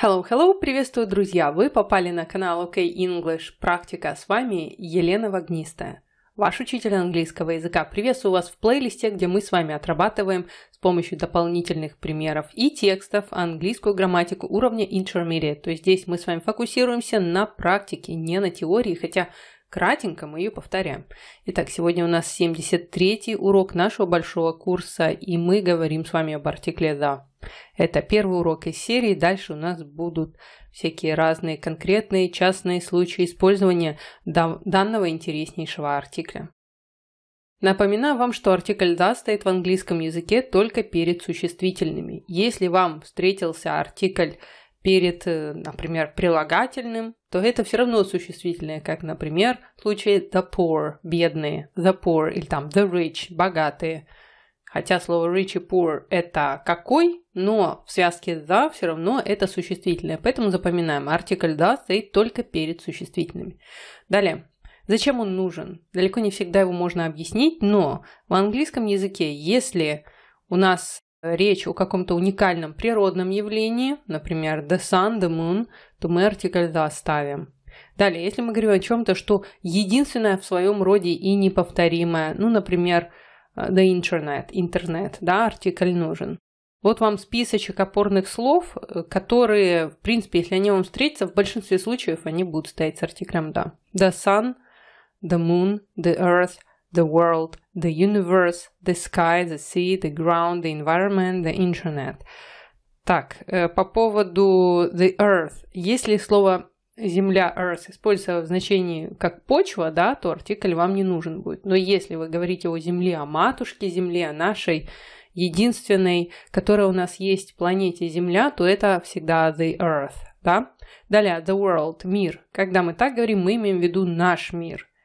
Hello, hello! Приветствую, друзья! Вы попали на канал OK English Практика. С вами Елена Вагнистая. ваш учитель английского языка. Приветствую вас в плейлисте, где мы с вами отрабатываем с помощью дополнительных примеров и текстов английскую грамматику уровня intermediate. То есть здесь мы с вами фокусируемся на практике, не на теории, хотя Кратенько мы ее повторяем. Итак, сегодня у нас 73-й урок нашего большого курса, и мы говорим с вами об артикле «да». Это первый урок из серии, дальше у нас будут всякие разные конкретные частные случаи использования данного интереснейшего артикля. Напоминаю вам, что артикль «да» стоит в английском языке только перед существительными. Если вам встретился артикль перед, э, например, прилагательным, то это все равно существительное, как, например, в случае the poor – бедные, the poor или там the rich – богатые. Хотя слово rich и poor – это какой, но в связке the все равно это существительное. Поэтому запоминаем, артикль the стоит только перед существительными. Далее. Зачем он нужен? Далеко не всегда его можно объяснить, но в английском языке, если у нас Э, речь о каком-то уникальном природном явлении, например, the sun, the moon, то мы артикль the оставим. Далее, если мы говорим о чем-то, что единственное в своем роде и неповторимое, ну, например, э, the internet, интернет, да, артикль нужен. Вот вам списочек опорных слов, э, которые, в принципе, если они вам встретятся, в большинстве случаев они будут стоять с артиклем «да». The sun, the moon, the earth, the world, the universe, the sky, the sea, the ground, the environment, the internet. Так, э, по поводу the earth. Если слово земля, earth, используется в значении как почва, да, то артикль вам не нужен будет. Но если вы говорите о земле, о матушке земле, о нашей единственной, которая у нас есть планете Земля, то это всегда the earth, да? Далее, the world, мир. Когда мы так говорим, мы имеем в виду наш мир –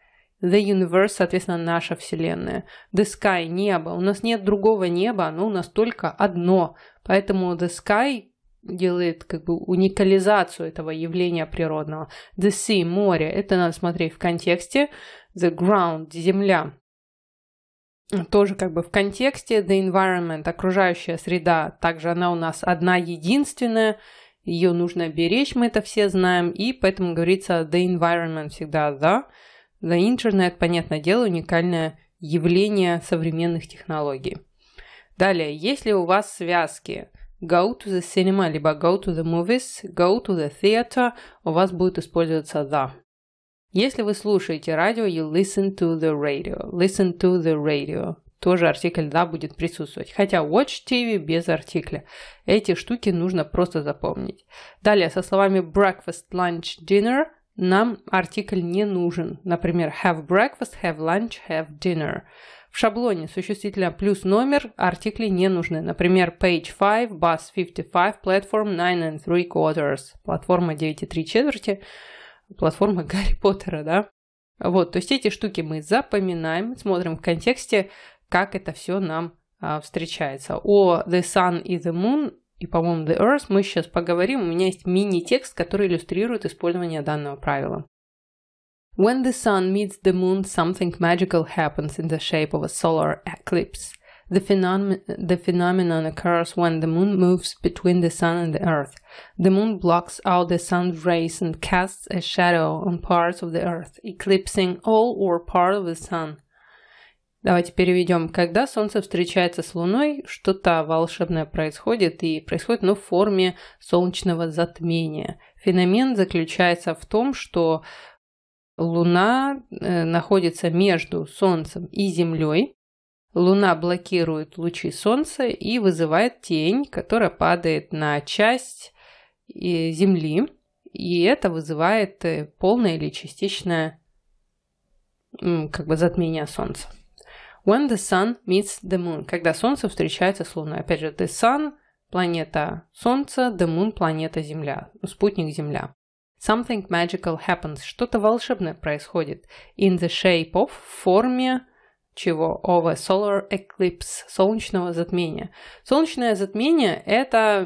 The Universe, соответственно, наша Вселенная. The Sky – небо. У нас нет другого неба, оно у нас только одно. Поэтому The Sky делает как бы уникализацию этого явления природного. The sea – море. Это надо смотреть в контексте. The ground – земля. Тоже как бы в контексте. The environment – окружающая среда. Также она у нас одна единственная ее нужно беречь, мы это все знаем, и поэтому говорится the environment всегда the, но интернет, понятное дело, уникальное явление современных технологий. Далее, если у вас связки go to the cinema, либо go to the movies, go to the theater, у вас будет использоваться the. Если вы слушаете радио, you listen to the radio. Listen to the radio. Тоже артикль «да» будет присутствовать. Хотя watch TV без артикля. Эти штуки нужно просто запомнить. Далее, со словами breakfast, lunch, dinner – нам артикль не нужен. Например, have breakfast, have lunch, have dinner. В шаблоне существительное плюс номер артикли не нужны. Например, page 5, bus 55, platform 9 and 3 quarters. Платформа 9 и 3 четверти. Платформа Гарри Поттера, да? Вот, то есть эти штуки мы запоминаем, смотрим в контексте, как это все нам а, встречается. О, the sun и the moon и, по-моему, the earth, мы сейчас поговорим. У меня есть мини-текст, который иллюстрирует использование данного правила. When the sun meets the moon, something magical happens in the shape of a solar eclipse. The, phenom the phenomenon occurs when the moon moves between the sun and the earth. The moon blocks out the sun's rays and casts a shadow on parts of the earth, eclipsing all or part of the sun. Давайте переведем. Когда Солнце встречается с Луной, что-то волшебное происходит, и происходит но в форме солнечного затмения. Феномен заключается в том, что Луна э, находится между Солнцем и Землей. Луна блокирует лучи Солнца и вызывает тень, которая падает на часть э, Земли, и это вызывает э, полное или частичное как бы затмение Солнца. When the sun meets the moon. Когда солнце встречается с луной. Опять же, the sun – планета солнца, the moon – планета Земля, ну, спутник Земля. Something magical happens. Что-то волшебное происходит. In the shape of – в форме чего? Of a solar eclipse, солнечного затмения. Солнечное затмение – это,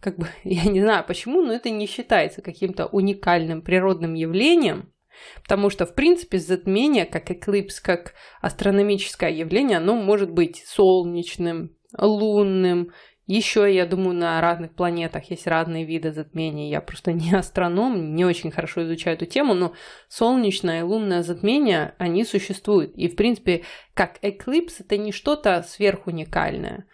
как бы, я не знаю почему, но это не считается каким-то уникальным природным явлением – Потому что, в принципе, затмение, как эклипс, как астрономическое явление, оно может быть солнечным, лунным, еще, я думаю, на разных планетах есть разные виды затмений. Я просто не астроном, не очень хорошо изучаю эту тему, но солнечное и лунное затмение, они существуют. И, в принципе, как эклипс, это не что-то сверхуникальное.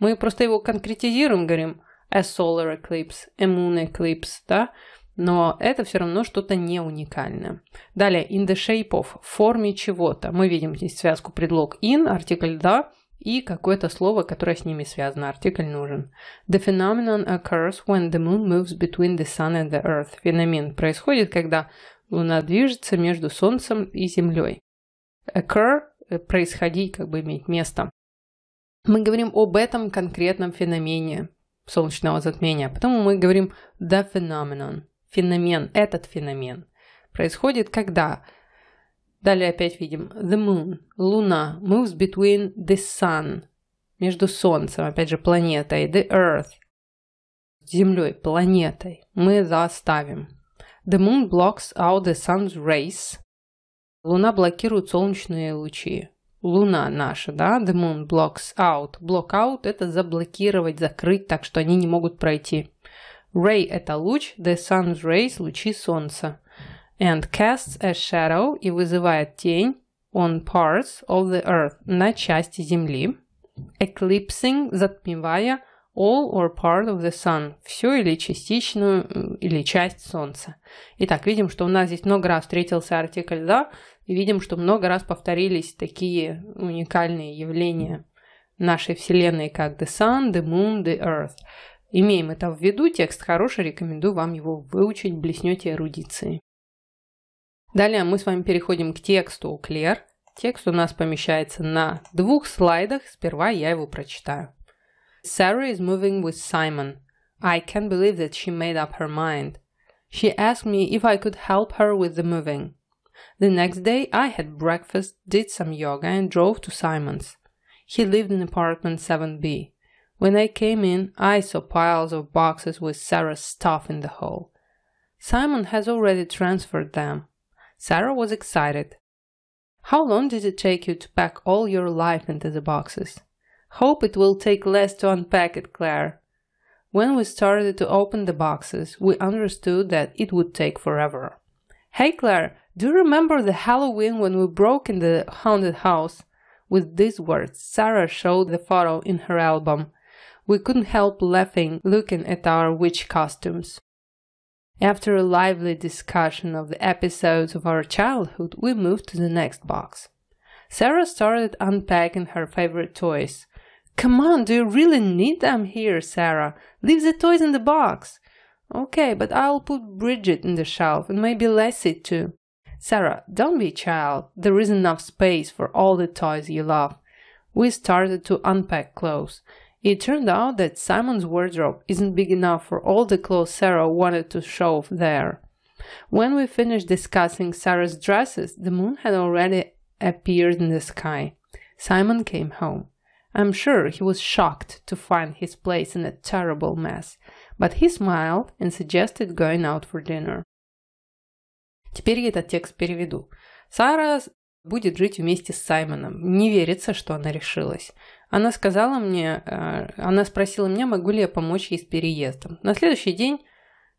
Мы просто его конкретизируем, говорим a solar eclipse, a moon eclipse, да? но это все равно что-то не уникальное. Далее, in the shape of, в форме чего-то. Мы видим здесь связку предлог in, артикль да, и какое-то слово, которое с ними связано, артикль нужен. The phenomenon occurs when the moon moves between the sun and the earth. Феномен происходит, когда луна движется между солнцем и землей. Occur – э, происходить, как бы иметь место. Мы говорим об этом конкретном феномене солнечного затмения, а потому мы говорим the phenomenon феномен, этот феномен происходит когда? Далее опять видим the moon, луна, moves between the sun, между солнцем, опять же планетой, the earth, землей, планетой. Мы заставим. The moon blocks out the sun's rays. Луна блокирует солнечные лучи. Луна наша, да, the moon blocks out. Block out – это заблокировать, закрыть, так что они не могут пройти. Ray – это луч, the sun's rays – лучи солнца. And casts a shadow – и вызывает тень on parts of the earth – на части Земли. Eclipsing – затмевая all or part of the sun – всю или частичную, э, или часть солнца. Итак, видим, что у нас здесь много раз встретился артикль да, и видим, что много раз повторились такие уникальные явления нашей Вселенной, как the sun, the moon, the earth – Имеем это в виду, текст хороший, рекомендую вам его выучить, блеснете эрудицией. Далее мы с вами переходим к тексту Клер. Текст у нас помещается на двух слайдах, сперва я его прочитаю. Sarah is moving with Simon. I can't believe that she made up her mind. She asked me if I could help her with the moving. The next day I had breakfast, did some yoga and drove to Simon's. He lived in apartment 7B. When I came in, I saw piles of boxes with Sarah's stuff in the hall. Simon has already transferred them. Sarah was excited. How long did it take you to pack all your life into the boxes? Hope it will take less to unpack it, Claire. When we started to open the boxes, we understood that it would take forever. Hey, Claire, do you remember the Halloween when we broke in the haunted house? With these words, Sarah showed the photo in her album we couldn't help laughing looking at our witch costumes. After a lively discussion of the episodes of our childhood, we moved to the next box. Sarah started unpacking her favorite toys. Come on, do you really need them here, Sarah? Leave the toys in the box. Okay, but I'll put Bridget in the shelf and maybe Lassie too. Sarah, don't be a child. There is enough space for all the toys you love. We started to unpack clothes. It turned out that Simon's wardrobe isn't big enough for all the clothes Sarah wanted to show there. When we finished discussing Sarah's dresses, the moon had already appeared in the sky. Simon came home. I'm sure he was shocked to find his place in a terrible mess, but he smiled and suggested going out for dinner. Теперь я этот текст переведу. Сара будет жить вместе с Саймоном. Не верится, что она решилась. Она сказала мне, э, она спросила меня, могу ли я помочь ей с переездом. На следующий день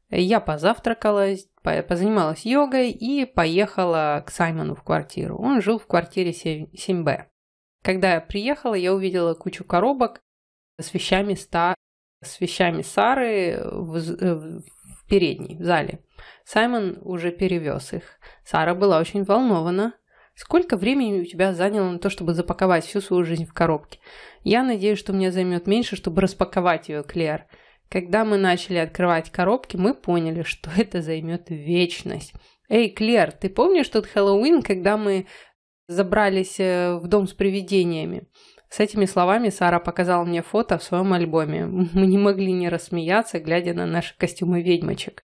я позавтракала, позанималась йогой и поехала к Саймону в квартиру. Он жил в квартире 7Б. Когда я приехала, я увидела кучу коробок с вещами, ста... с вещами Сары в... Э, в передней, в зале. Саймон уже перевез их. Сара была очень волнована, Сколько времени у тебя заняло на то, чтобы запаковать всю свою жизнь в коробке? Я надеюсь, что мне займет меньше, чтобы распаковать ее, Клер. Когда мы начали открывать коробки, мы поняли, что это займет вечность. Эй, Клер, ты помнишь тот Хэллоуин, когда мы забрались э, в дом с привидениями? С этими словами Сара показала мне фото в своем альбоме. Мы не могли не рассмеяться, глядя на наши костюмы ведьмочек.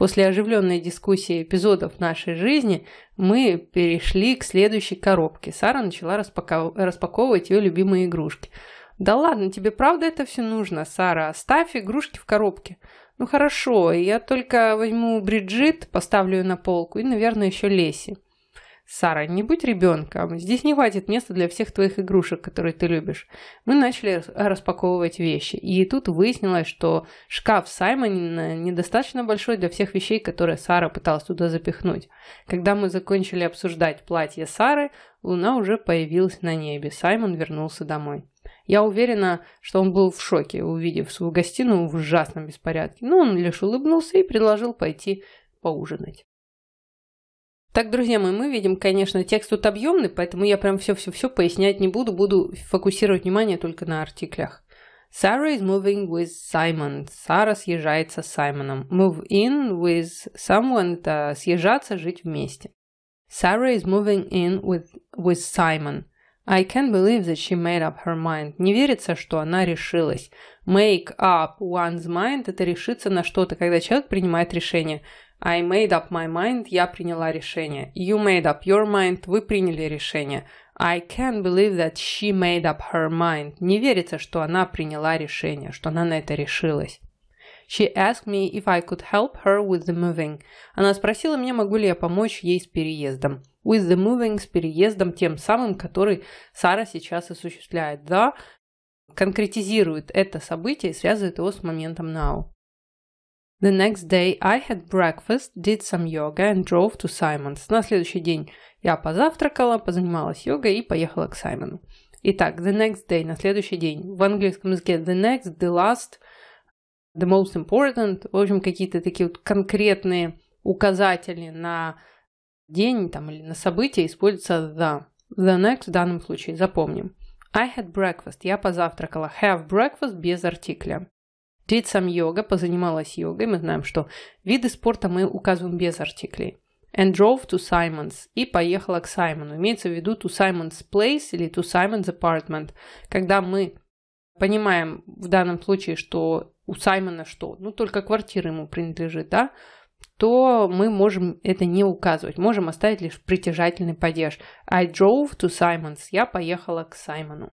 После оживленной дискуссии эпизодов нашей жизни мы перешли к следующей коробке. Сара начала распаков... распаковывать ее любимые игрушки. «Да ладно, тебе правда это все нужно, Сара? Оставь игрушки в коробке». «Ну хорошо, я только возьму Бриджит, поставлю ее на полку и, наверное, еще Леси». Сара, не будь ребенком. Здесь не хватит места для всех твоих игрушек, которые ты любишь. Мы начали распаковывать вещи. И тут выяснилось, что шкаф Саймона недостаточно большой для всех вещей, которые Сара пыталась туда запихнуть. Когда мы закончили обсуждать платье Сары, луна уже появилась на небе. Саймон вернулся домой. Я уверена, что он был в шоке, увидев свою гостиную в ужасном беспорядке. Но он лишь улыбнулся и предложил пойти поужинать. Так, друзья мои, мы видим, конечно, текст тут объемный, поэтому я прям все-все-все пояснять не буду, буду фокусировать внимание только на артиклях. Sarah is moving with Simon. Сара съезжает со Саймоном. Move in with someone – это съезжаться, жить вместе. Sarah is moving in with, with Simon. I can't believe that she made up her mind. Не верится, что она решилась. Make up one's mind – это решиться на что-то, когда человек принимает решение – I made up my mind, я приняла решение. You made up your mind, вы приняли решение. I can't believe that she made up her mind. Не верится, что она приняла решение, что она на это решилась. She asked me if I could help her with the moving. Она спросила меня, могу ли я помочь ей с переездом. With the moving, с переездом, тем самым, который Сара сейчас осуществляет. Да, конкретизирует это событие и связывает его с моментом now. The next day I had breakfast, did some yoga and drove to Simon's. На следующий день я позавтракала, позанималась йогой и поехала к Саймону. Итак, the next day, на следующий день. В английском языке the next, the last, the most important. В общем, какие-то такие вот конкретные указатели на день там, или на событие используется the. The next в данном случае, запомним. I had breakfast, я позавтракала. Have breakfast без артикля. Перед йога, позанималась йогой, мы знаем, что виды спорта мы указываем без артиклей. And drove to Simon's и поехала к Саймону. Имеется в виду to Simon's place или to Simon's apartment. Когда мы понимаем в данном случае, что у Саймона что? Ну, только квартира ему принадлежит, да? то мы можем это не указывать, можем оставить лишь притяжательный падеж. I drove to Simon's. Я поехала к Саймону.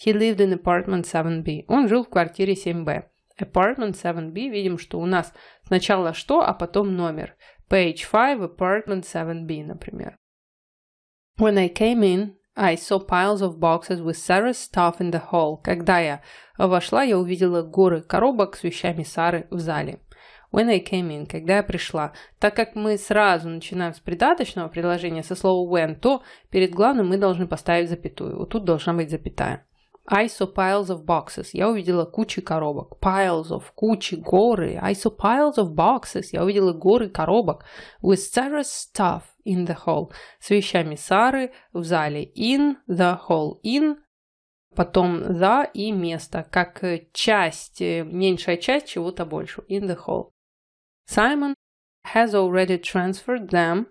He lived in apartment 7B. Он жил в квартире 7B apartment 7B, видим, что у нас сначала что, а потом номер. Page 5, apartment 7B, например. When I came in, I saw piles of boxes with Sarah's stuff in the hall. Когда я вошла, я увидела горы коробок с вещами Сары в зале. When I came in, когда я пришла. Так как мы сразу начинаем с придаточного предложения со слова when, то перед главным мы должны поставить запятую. Вот тут должна быть запятая. I saw piles of boxes. Я увидела кучи коробок. Piles of, кучи, горы. I saw piles of boxes. Я увидела горы коробок. With Sarah's stuff in the hall. С вещами Сары в зале. In the hall. In потом the и место, как часть, меньшая часть чего-то большего. In the hall. Simon has already transferred them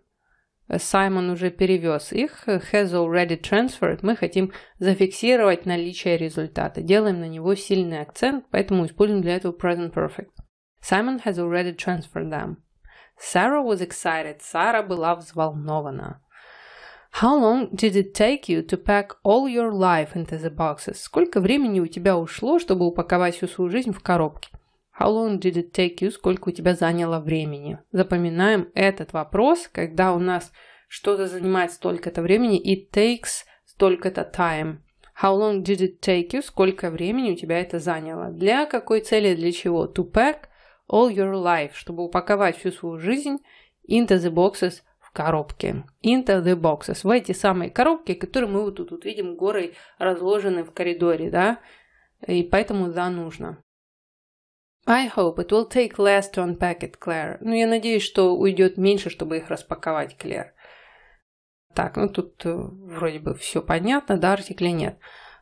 Саймон уже перевез их, has already transferred, мы хотим зафиксировать наличие результата. Делаем на него сильный акцент, поэтому используем для этого present perfect. Simon has already transferred them. Sarah was excited. Сара была взволнована. How long did it take you to pack all your life into the boxes? Сколько времени у тебя ушло, чтобы упаковать всю свою жизнь в коробки? How long did it take you? Сколько у тебя заняло времени? Запоминаем этот вопрос, когда у нас что-то занимает столько-то времени. и takes столько-то time. How long did it take you? Сколько времени у тебя это заняло? Для какой цели, для чего? To pack all your life, чтобы упаковать всю свою жизнь into the boxes в коробки. Into the boxes. В эти самые коробки, которые мы вот тут вот видим горой разложены в коридоре, да? И поэтому да, нужно. I hope it will take less to unpack it, Claire. Ну, я надеюсь, что уйдет меньше, чтобы их распаковать, Клэр. Так, ну тут э, вроде бы все понятно, да, артикля нет.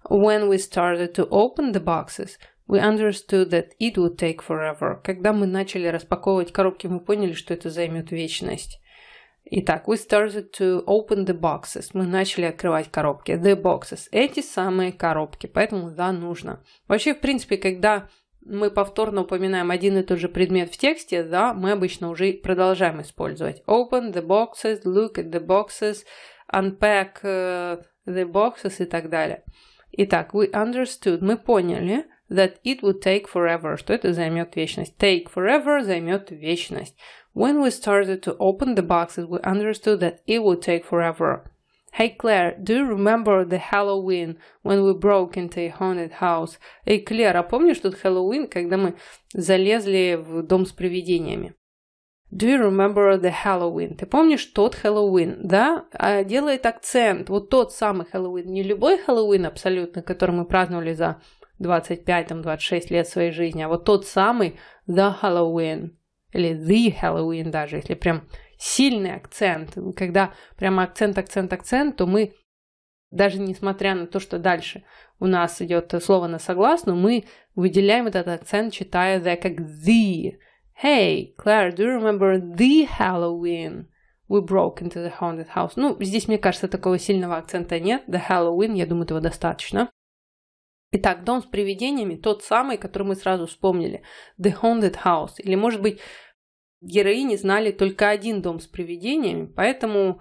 When we started to open the boxes, we understood that it would take forever. Когда мы начали распаковывать коробки, мы поняли, что это займет вечность. Итак, we started to open the boxes. Мы начали открывать коробки. The boxes. Эти самые коробки. Поэтому, да, нужно. Вообще, в принципе, когда мы повторно упоминаем один и тот же предмет в тексте, да, мы обычно уже продолжаем использовать. Open the boxes, look at the boxes, unpack the boxes и так далее. Итак, we understood, мы поняли, that it would take forever, что это займет вечность. Take forever займет вечность. When we started to open the boxes, we understood that it would take forever. Hey Claire, do you remember the Halloween when we broke into a haunted house? Эй, hey, Клэр, а помнишь тот Хэллоуин, когда мы залезли в дом с привидениями? Do you remember the Halloween? Ты помнишь тот Хэллоуин, да? А делает акцент, вот тот самый Хэллоуин, не любой Хэллоуин абсолютно, который мы праздновали за 25-26 лет своей жизни, а вот тот самый The Halloween, или The Halloween даже, если прям сильный акцент, когда прямо акцент, акцент, акцент, то мы даже несмотря на то, что дальше у нас идет слово на согласную, мы выделяем этот акцент, читая the как the. Hey, Claire, do you remember the Halloween? We broke into the haunted house. Ну, здесь, мне кажется, такого сильного акцента нет. The Halloween, я думаю, этого достаточно. Итак, дом с привидениями, тот самый, который мы сразу вспомнили. The Haunted House. Или, может быть, героини знали только один дом с привидениями, поэтому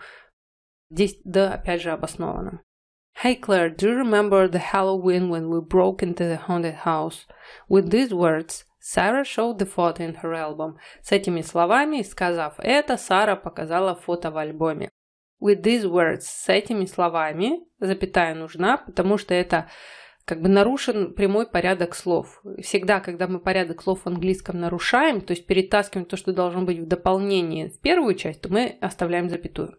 здесь, да, опять же, обосновано. Hey Claire, do you remember the Halloween when we broke into the haunted house? With these words, Sarah showed the photo in her album. С этими словами, сказав это, Сара показала фото в альбоме. With these words, с этими словами, запятая нужна, потому что это как бы нарушен прямой порядок слов. Всегда, когда мы порядок слов в английском нарушаем, то есть перетаскиваем то, что должно быть в дополнение в первую часть, то мы оставляем запятую.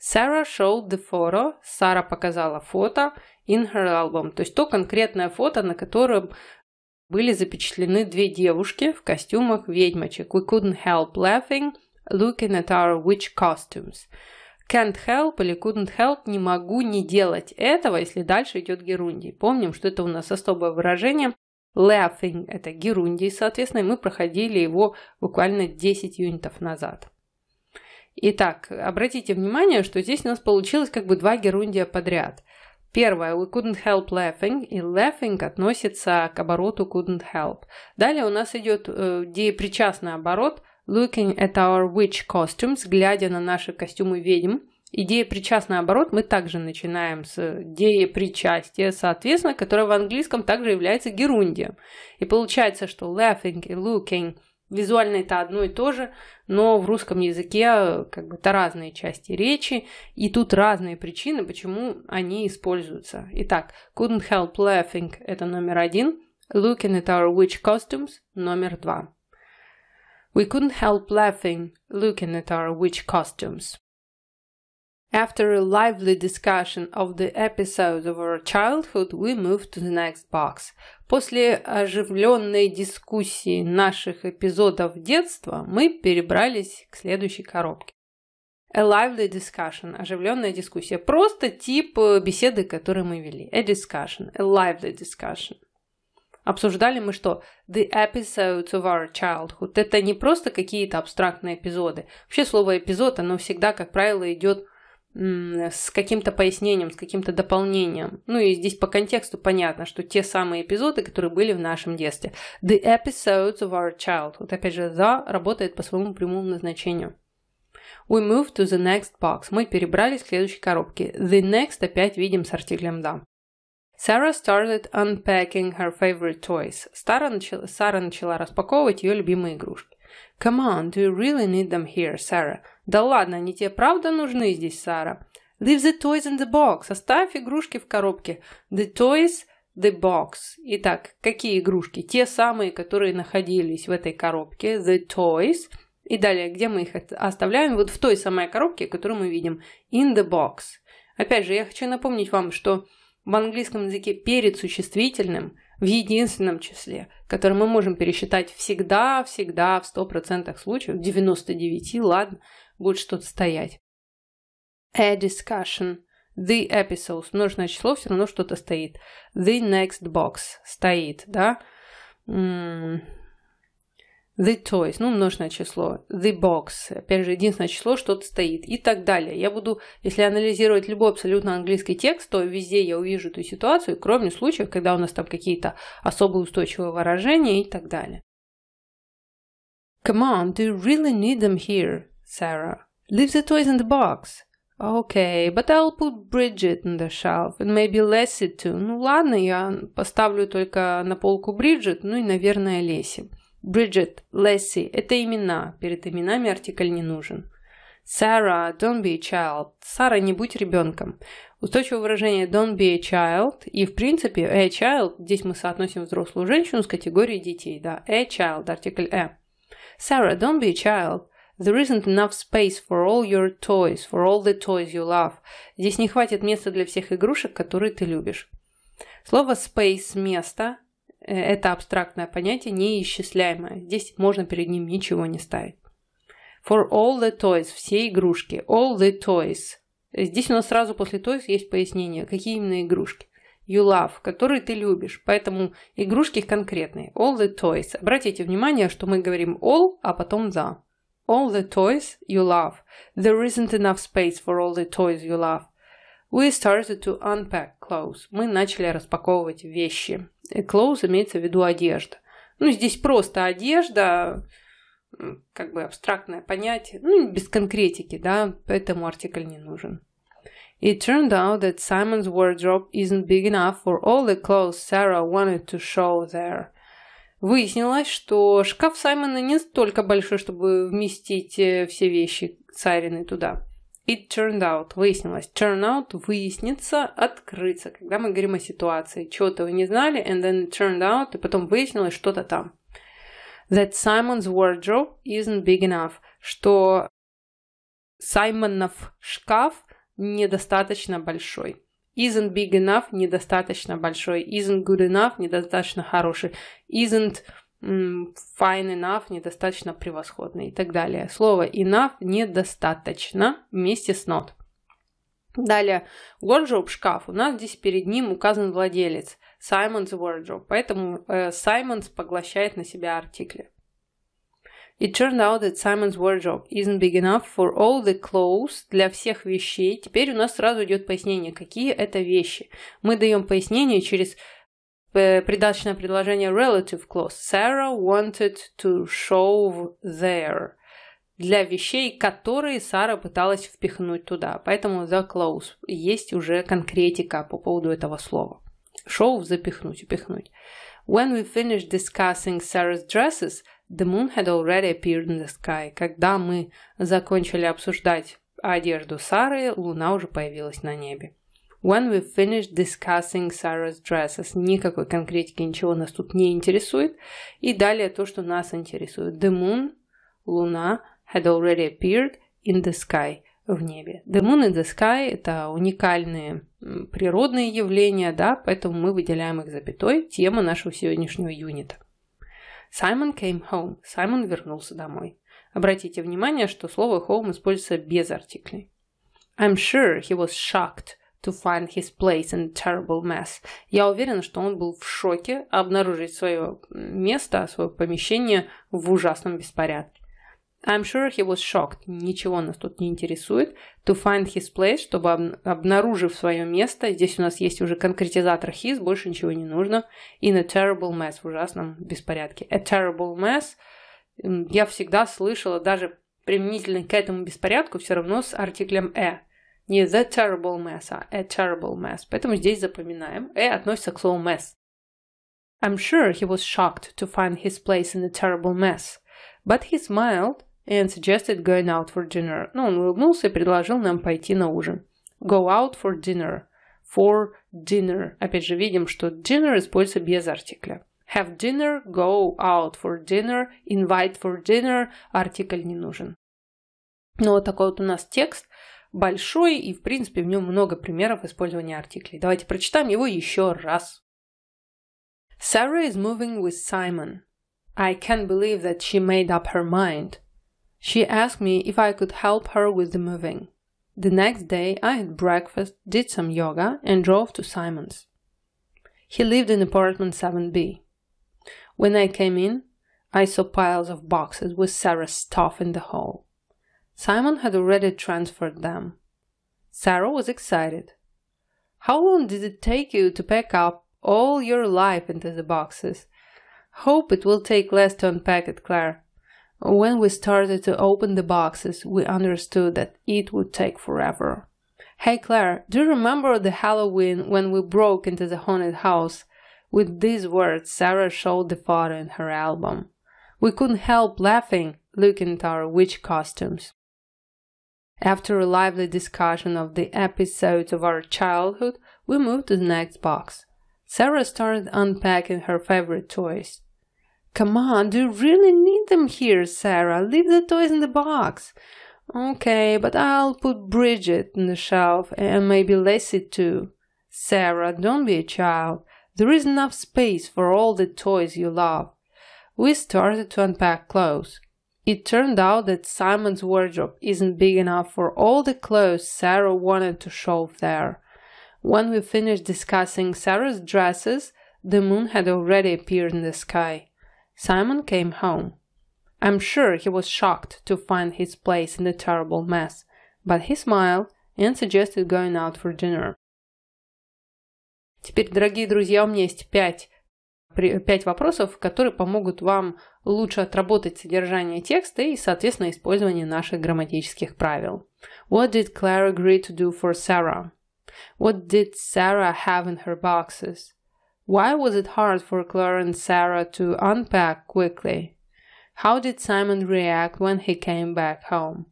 Sarah showed the photo. Сара показала фото in her album. То есть то конкретное фото, на котором были запечатлены две девушки в костюмах ведьмочек. We couldn't help laughing, looking at our witch costumes can't help или couldn't help, не могу не делать этого, если дальше идет герундий. Помним, что это у нас особое выражение. Laughing – это герундий, соответственно, мы проходили его буквально 10 юнитов назад. Итак, обратите внимание, что здесь у нас получилось как бы два герундия подряд. Первое, we couldn't help laughing, и laughing относится к обороту couldn't help. Далее у нас идет э, деепричастный оборот – Looking at our witch costumes, глядя на наши костюмы ведьм, идея причастный оборот мы также начинаем с идеи причастия, соответственно, которая в английском также является герундием. И получается, что laughing и looking визуально это одно и то же, но в русском языке э, как бы это разные части речи, и тут разные причины, почему они используются. Итак, couldn't help laughing – это номер один, looking at our witch costumes – номер два. We couldn't help laughing, looking at our witch costumes. After a lively discussion of the episode of our childhood, we moved to the next box. После оживленной дискуссии наших эпизодов детства мы перебрались к следующей коробке. A lively discussion – оживленная дискуссия. Просто тип беседы, которую мы вели. A discussion – a lively discussion. Обсуждали мы что? The episodes of our childhood. Это не просто какие-то абстрактные эпизоды. Вообще слово эпизод, оно всегда, как правило, идет с каким-то пояснением, с каким-то дополнением. Ну и здесь по контексту понятно, что те самые эпизоды, которые были в нашем детстве. The episodes of our childhood. Опять же, за работает по своему прямому назначению. We move to the next box. Мы перебрались к следующей коробке. The next опять видим с артиклем да. Сара started unpacking her favorite toys. Сара начала, Сара начала распаковывать ее любимые игрушки. Come on, do you really need them here, Sarah? Да ладно, они тебе правда нужны здесь, Сара? Leave the toys in the box. Оставь игрушки в коробке. The toys, the box. Итак, какие игрушки? Те самые, которые находились в этой коробке. The toys. И далее, где мы их оставляем? Вот в той самой коробке, которую мы видим. In the box. Опять же, я хочу напомнить вам, что в английском языке перед существительным в единственном числе, которое мы можем пересчитать всегда, всегда, в 100% случаев, в 99, ладно, будет что-то стоять. A discussion. The episodes. Множное число все равно что-то стоит. The next box стоит, да? the toys, ну, множное число, the box, опять же, единственное число, что-то стоит и так далее. Я буду, если анализировать любой абсолютно английский текст, то везде я увижу эту ситуацию, кроме случаев, когда у нас там какие-то особые устойчивые выражения и так далее. Come on, do you really need them here, Sarah? Leave the toys in the box. Okay, but I'll put Bridget in the shelf and maybe Lassie too. Ну ладно, я поставлю только на полку Бриджит, ну и, наверное, Лесси. Бриджит, Лесси – это имена, перед именами артикль не нужен. Сара, don't be a child. Сара, не будь ребенком. Устойчивое выражение don't be a child. И, в принципе, a child, здесь мы соотносим взрослую женщину с категорией детей, да. A child, артикль «э». a. Сара, don't be a child. There isn't enough space for all your toys, for all the toys you love. Здесь не хватит места для всех игрушек, которые ты любишь. Слово space – место, это абстрактное понятие, неисчисляемое. Здесь можно перед ним ничего не ставить. For all the toys, все игрушки. All the toys. Здесь у нас сразу после toys есть пояснение, какие именно игрушки. You love, которые ты любишь. Поэтому игрушки конкретные. All the toys. Обратите внимание, что мы говорим all, а потом the. All the toys you love. There isn't enough space for all the toys you love. We started to unpack clothes. Мы начали распаковывать вещи. И э, clothes имеется в виду одежда. Ну, здесь просто одежда, как бы абстрактное понятие, ну, без конкретики, да, поэтому артикль не нужен. It turned out that Simon's wardrobe isn't big enough for all the clothes Sarah wanted to show there. Выяснилось, что шкаф Саймона не столько большой, чтобы вместить э, все вещи Сарины туда. It turned out, выяснилось. Turn out, выяснится, открыться. Когда мы говорим о ситуации, чего-то вы не знали, and then it turned out, и потом выяснилось что-то там. That Simon's wardrobe isn't big enough. Что Саймонов шкаф недостаточно большой. Isn't big enough, недостаточно большой. Isn't good enough, недостаточно хороший. Isn't fine enough, недостаточно превосходно и так далее. Слово enough недостаточно вместе с not. Далее, wardrobe шкаф. У нас здесь перед ним указан владелец Simon's wardrobe, поэтому э, Simon's поглощает на себя артикли. It turned out that Simon's wardrobe isn't big enough for all the clothes для всех вещей. Теперь у нас сразу идет пояснение, какие это вещи. Мы даем пояснение через Э, придаточное предложение relative clause. Sarah wanted to show there. Для вещей, которые Сара пыталась впихнуть туда. Поэтому the clause. Есть уже конкретика по поводу этого слова. Show запихнуть, упихнуть. When we finished discussing Sarah's dresses, the moon had already appeared in the sky. Когда мы закончили обсуждать одежду Сары, луна уже появилась на небе. When we finished discussing Sarah's dresses. Никакой конкретики, ничего нас тут не интересует. И далее то, что нас интересует. The moon, луна, had already appeared in the sky в небе. The moon in the sky – это уникальные природные явления, да, поэтому мы выделяем их запятой, тема нашего сегодняшнего юнита. Simon came home. Саймон вернулся домой. Обратите внимание, что слово home используется без артиклей. I'm sure he was shocked to find his place in terrible mess. Я уверена, что он был в шоке обнаружить свое место, свое помещение в ужасном беспорядке. I'm sure he was shocked. Ничего нас тут не интересует. To find his place, чтобы об, обнаружив свое место, здесь у нас есть уже конкретизатор his, больше ничего не нужно. In a terrible mess, в ужасном беспорядке. A terrible mess я всегда слышала даже применительно к этому беспорядку все равно с артиклем «э». Не the terrible mess, а a terrible mess. Поэтому здесь запоминаем. A относится к слову mess. I'm sure he was shocked to find his place in a terrible mess. But he smiled and suggested going out for dinner. Но он улыбнулся и предложил нам пойти на ужин. Go out for dinner. For dinner. Опять же, видим, что dinner используется без артикля. Have dinner, go out for dinner, invite for dinner. Артикль не нужен. Ну, вот такой вот у нас текст. большой, и в принципе в нем много примеров использования артиклей. Давайте прочитаем его еще раз. Sarah is moving with Simon. I can't believe that she made up her mind. She asked me if I could help her with the moving. The next day, I had breakfast, did some yoga, and drove to Simon's. He lived in apartment 7B. When I came in, I saw piles of boxes with Sarah's stuff in the hall. Simon had already transferred them. Sarah was excited. How long did it take you to pack up all your life into the boxes? Hope it will take less to unpack it, Claire. When we started to open the boxes, we understood that it would take forever. Hey Claire, do you remember the Halloween when we broke into the haunted house? With these words, Sarah showed the photo in her album. We couldn't help laughing looking at our witch costumes. After a lively discussion of the episodes of our childhood, we moved to the next box. Sarah started unpacking her favorite toys. Come on, do you really need them here, Sarah? Leave the toys in the box. Okay, but I'll put Bridget on the shelf and maybe Lacey too. Sarah, don't be a child. There is enough space for all the toys you love. We started to unpack clothes. It turned out that Simon's wardrobe isn't big enough for all the clothes Sarah wanted to show there. When we finished discussing Sarah's dresses, the moon had already appeared in the sky. Simon came home. I'm sure he was shocked to find his place in the terrible mess, but he smiled and suggested going out for dinner. Теперь, дорогие друзья, у меня есть пять Пять вопросов, которые помогут вам лучше отработать содержание текста и, соответственно, использование наших грамматических правил. What did Claire agree to do for Sarah? What did Sarah have in her boxes? Why was it hard for Claire and Sarah to unpack quickly? How did Simon react when he came back home?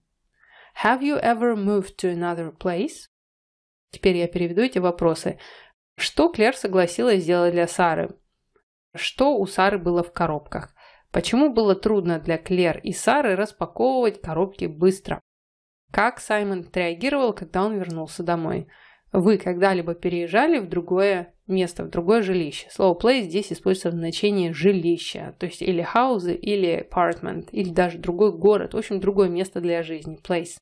Have you ever moved to another place? Теперь я переведу эти вопросы. Что Клэр согласилась сделать для Сары? Что у Сары было в коробках? Почему было трудно для Клер и Сары распаковывать коробки быстро? Как Саймон отреагировал, когда он вернулся домой? Вы когда-либо переезжали в другое место, в другое жилище? Слово play здесь используется в значении жилища, то есть или house, или apartment, или даже другой город, в общем, другое место для жизни, place.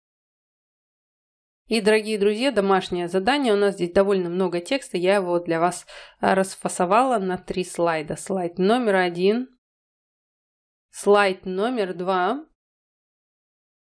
И, дорогие друзья, домашнее задание. У нас здесь довольно много текста. Я его для вас а, расфасовала на три слайда. Слайд номер один, слайд номер два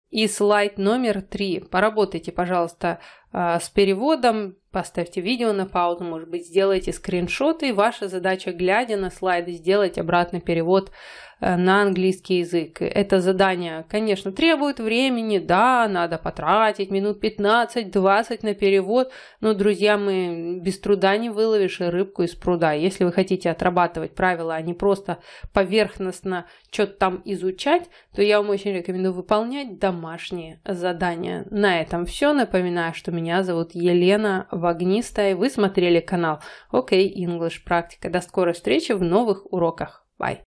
и слайд номер три. Поработайте, пожалуйста, а, с переводом, поставьте видео на паузу, может быть, сделайте скриншоты. ваша задача, глядя на слайды, сделать обратный перевод Э, на английский язык. Это задание, конечно, требует времени, да, надо потратить минут 15-20 на перевод, но, друзья мои, без труда не выловишь рыбку из пруда. Если вы хотите отрабатывать правила, а не просто поверхностно что-то там изучать, то я вам очень рекомендую выполнять домашние задания. На этом все. Напоминаю, что меня зовут Елена Вагнистая. Вы смотрели канал OK English Практика. До скорой встречи в новых уроках. Bye.